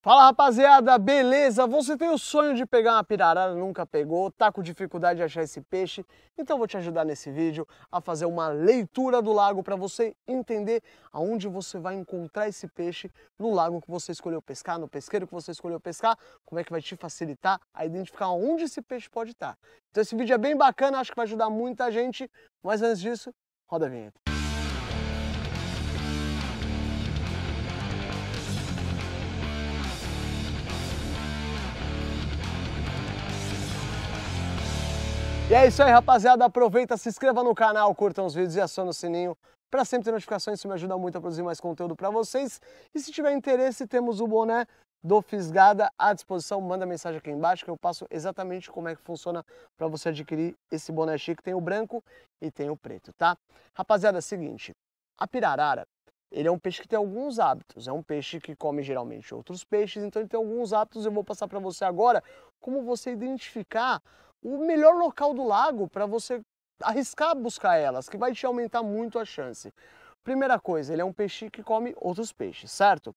Fala rapaziada, beleza? Você tem o sonho de pegar uma pirarara, nunca pegou, tá com dificuldade de achar esse peixe? Então vou te ajudar nesse vídeo a fazer uma leitura do lago para você entender aonde você vai encontrar esse peixe no lago que você escolheu pescar, no pesqueiro que você escolheu pescar, como é que vai te facilitar a identificar onde esse peixe pode estar. Tá. Então esse vídeo é bem bacana, acho que vai ajudar muita gente, mas antes disso, roda a vinheta. é isso aí, rapaziada. Aproveita, se inscreva no canal, curtam os vídeos e aciona o sininho para sempre ter notificações. Isso me ajuda muito a produzir mais conteúdo para vocês. E se tiver interesse, temos o boné do Fisgada à disposição. Manda mensagem aqui embaixo que eu passo exatamente como é que funciona para você adquirir esse boné chique. Tem o branco e tem o preto, tá? Rapaziada, é o seguinte. A pirarara, ele é um peixe que tem alguns hábitos, é um peixe que come geralmente outros peixes, então ele tem alguns hábitos. Eu vou passar para você agora como você identificar o melhor local do lago para você arriscar buscar elas, que vai te aumentar muito a chance. Primeira coisa, ele é um peixe que come outros peixes, certo?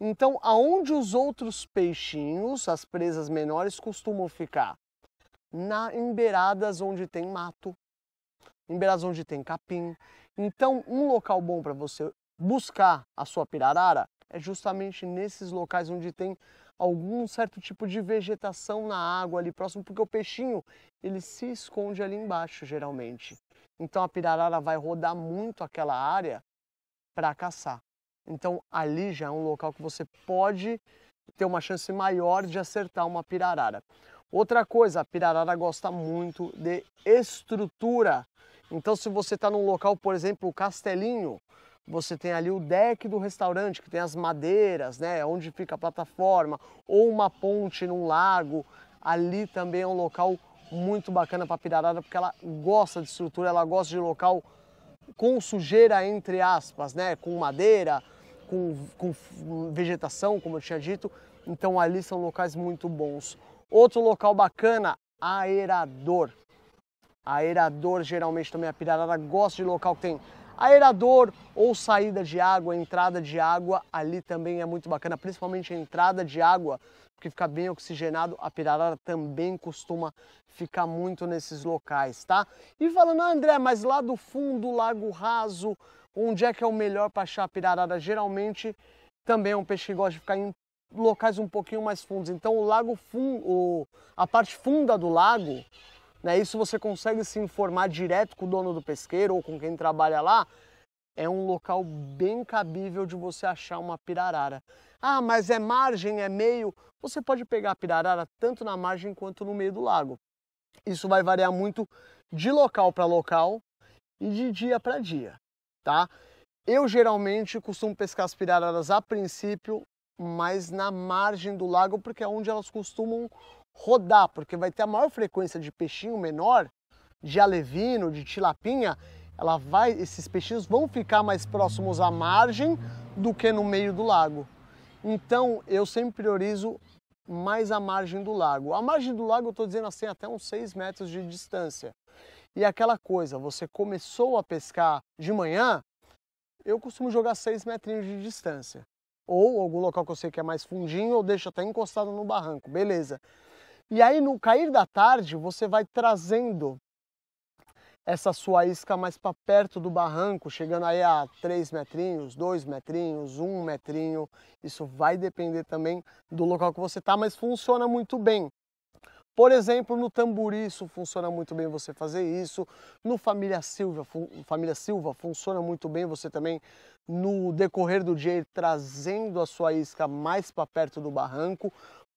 Então, aonde os outros peixinhos, as presas menores, costumam ficar? Na, em beiradas onde tem mato, em beiradas onde tem capim. Então, um local bom para você buscar a sua pirarara é justamente nesses locais onde tem algum certo tipo de vegetação na água ali próximo, porque o peixinho ele se esconde ali embaixo geralmente. Então a pirarara vai rodar muito aquela área para caçar. Então ali já é um local que você pode ter uma chance maior de acertar uma pirarara. Outra coisa, a pirarara gosta muito de estrutura. Então se você está num local, por exemplo, o castelinho, você tem ali o deck do restaurante, que tem as madeiras, né, onde fica a plataforma, ou uma ponte num lago. Ali também é um local muito bacana para a pirarada, porque ela gosta de estrutura, ela gosta de local com sujeira, entre aspas, né, com madeira, com, com vegetação, como eu tinha dito. Então ali são locais muito bons. Outro local bacana, aerador. Aerador geralmente também a pirarada gosta de local que tem aerador ou saída de água, entrada de água, ali também é muito bacana, principalmente a entrada de água, porque fica bem oxigenado, a pirarara também costuma ficar muito nesses locais, tá? E falando, ah, André, mas lá do fundo, Lago Raso, onde é que é o melhor para achar a pirarara? Geralmente também é um peixe que gosta de ficar em locais um pouquinho mais fundos, então o lago fundo, a parte funda do lago, né? Isso você consegue se informar direto com o dono do pesqueiro ou com quem trabalha lá. É um local bem cabível de você achar uma pirarara. Ah, mas é margem, é meio. Você pode pegar a pirarara tanto na margem quanto no meio do lago. Isso vai variar muito de local para local e de dia para dia, tá? Eu geralmente costumo pescar as pirararas a princípio, mas na margem do lago, porque é onde elas costumam rodar, porque vai ter a maior frequência de peixinho menor, de alevino, de tilapinha, ela vai, esses peixinhos vão ficar mais próximos à margem do que no meio do lago. Então eu sempre priorizo mais a margem do lago. A margem do lago eu estou dizendo assim até uns 6 metros de distância. E aquela coisa, você começou a pescar de manhã, eu costumo jogar 6 metrinhos de distância. Ou algum local que eu sei que é mais fundinho, ou deixo até encostado no barranco, beleza. E aí no cair da tarde você vai trazendo essa sua isca mais para perto do barranco, chegando aí a 3 metrinhos, 2 metrinhos, 1 metrinho. Isso vai depender também do local que você está, mas funciona muito bem. Por exemplo, no tamburi isso funciona muito bem você fazer isso. No Família Silva, Família Silva funciona muito bem você também no decorrer do dia ir trazendo a sua isca mais para perto do barranco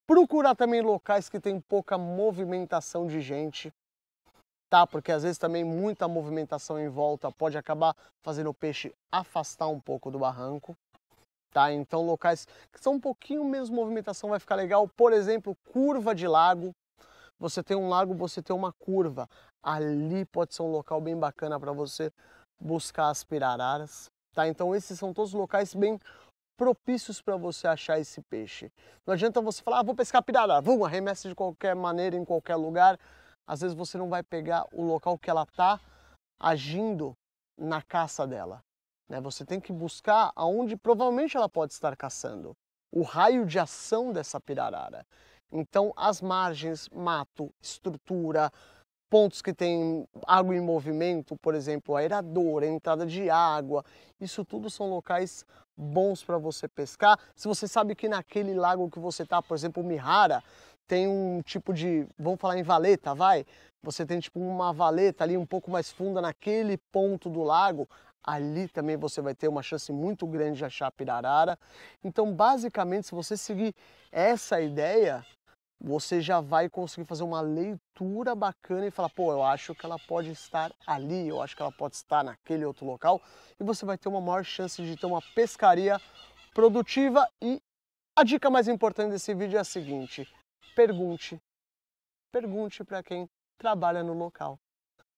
Procurar também locais que tem pouca movimentação de gente, tá? Porque às vezes também muita movimentação em volta pode acabar fazendo o peixe afastar um pouco do barranco, tá? Então locais que são um pouquinho menos movimentação vai ficar legal. Por exemplo, curva de lago. Você tem um lago, você tem uma curva. Ali pode ser um local bem bacana para você buscar as piraras, tá? Então esses são todos locais bem propícios para você achar esse peixe. Não adianta você falar, ah, vou pescar pirara, vamos, arremessa de qualquer maneira, em qualquer lugar. Às vezes você não vai pegar o local que ela está agindo na caça dela. Né? Você tem que buscar aonde provavelmente ela pode estar caçando. O raio de ação dessa pirarara. Então, as margens, mato, estrutura, pontos que tem água em movimento, por exemplo, aerador, entrada de água, isso tudo são locais bons para você pescar. Se você sabe que naquele lago que você está, por exemplo, Mihara, tem um tipo de, vamos falar em valeta, vai? Você tem tipo uma valeta ali um pouco mais funda naquele ponto do lago, ali também você vai ter uma chance muito grande de achar pirarara. Então, basicamente, se você seguir essa ideia, você já vai conseguir fazer uma leitura bacana e falar, pô, eu acho que ela pode estar ali, eu acho que ela pode estar naquele outro local, e você vai ter uma maior chance de ter uma pescaria produtiva. E a dica mais importante desse vídeo é a seguinte: pergunte. Pergunte para quem trabalha no local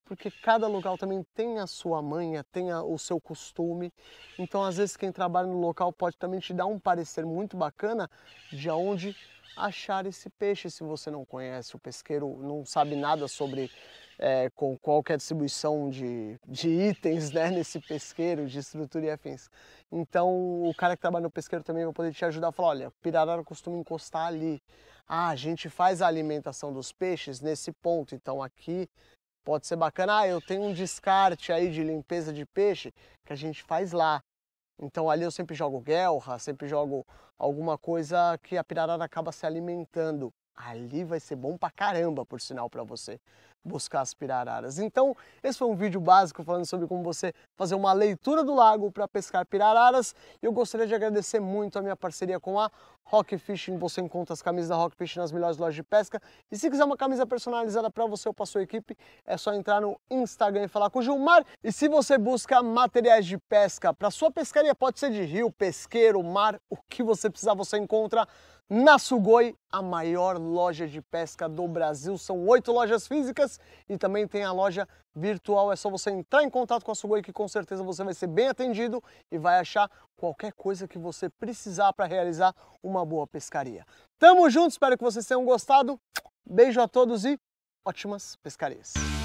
porque cada local também tem a sua manha, tem a, o seu costume. Então, às vezes, quem trabalha no local pode também te dar um parecer muito bacana de onde achar esse peixe se você não conhece. O pesqueiro não sabe nada sobre é, com qualquer é distribuição de, de itens né, nesse pesqueiro, de estrutura e afins. Então, o cara que trabalha no pesqueiro também vai poder te ajudar a falar: olha, pirarara costuma encostar ali. Ah, a gente faz a alimentação dos peixes nesse ponto, então aqui Pode ser bacana, ah, eu tenho um descarte aí de limpeza de peixe que a gente faz lá. Então ali eu sempre jogo guelra, sempre jogo alguma coisa que a pirarara acaba se alimentando. Ali vai ser bom pra caramba, por sinal, pra você buscar as pirararas. Então, esse foi um vídeo básico falando sobre como você fazer uma leitura do lago para pescar pirararas. Eu gostaria de agradecer muito a minha parceria com a Rock Fishing. Você encontra as camisas da Rock Fishing nas melhores lojas de pesca. E se quiser uma camisa personalizada para você ou para sua equipe, é só entrar no Instagram e falar com o Gilmar. E se você busca materiais de pesca para sua pescaria, pode ser de rio, pesqueiro, mar, o que você precisar, você encontra na Sugoi, a maior loja de pesca do Brasil. São oito lojas físicas e também tem a loja virtual. É só você entrar em contato com a Sugoi que com certeza você vai ser bem atendido e vai achar qualquer coisa que você precisar para realizar uma boa pescaria. Tamo junto, espero que vocês tenham gostado. Beijo a todos e ótimas pescarias.